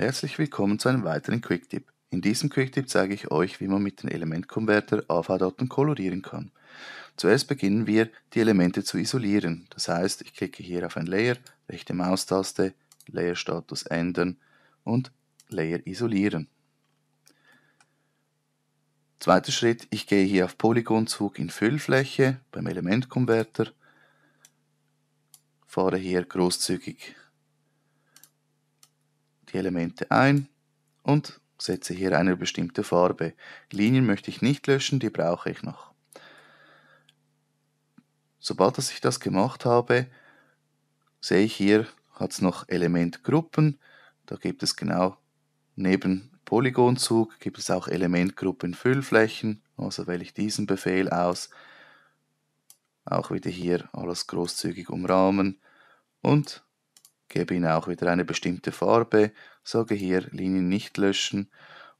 Herzlich willkommen zu einem weiteren Quicktip. In diesem Quicktip zeige ich euch, wie man mit dem Elementkonverter AV-Daten kolorieren kann. Zuerst beginnen wir, die Elemente zu isolieren. Das heißt, ich klicke hier auf ein Layer, rechte Maustaste, Layer Status ändern und Layer isolieren. Zweiter Schritt, ich gehe hier auf Polygonzug in Füllfläche beim Elementkonverter, fahre hier großzügig die Elemente ein und setze hier eine bestimmte Farbe. Linien möchte ich nicht löschen, die brauche ich noch. Sobald dass ich das gemacht habe, sehe ich hier, hat es noch Elementgruppen. Da gibt es genau neben Polygonzug gibt es auch Elementgruppen Füllflächen. Also wähle ich diesen Befehl aus. Auch wieder hier alles großzügig umrahmen und gebe ihnen auch wieder eine bestimmte Farbe, sage hier Linien nicht löschen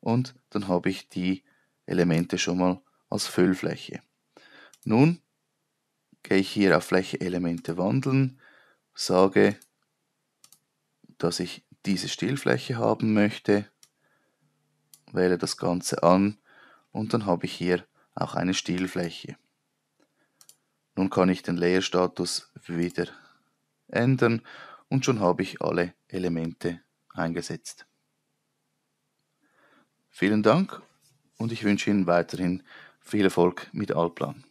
und dann habe ich die Elemente schon mal als Füllfläche. Nun gehe ich hier auf Fläche Elemente wandeln, sage, dass ich diese Stillfläche haben möchte, wähle das Ganze an und dann habe ich hier auch eine Stillfläche. Nun kann ich den Layer-Status wieder ändern und schon habe ich alle Elemente eingesetzt. Vielen Dank und ich wünsche Ihnen weiterhin viel Erfolg mit Allplan.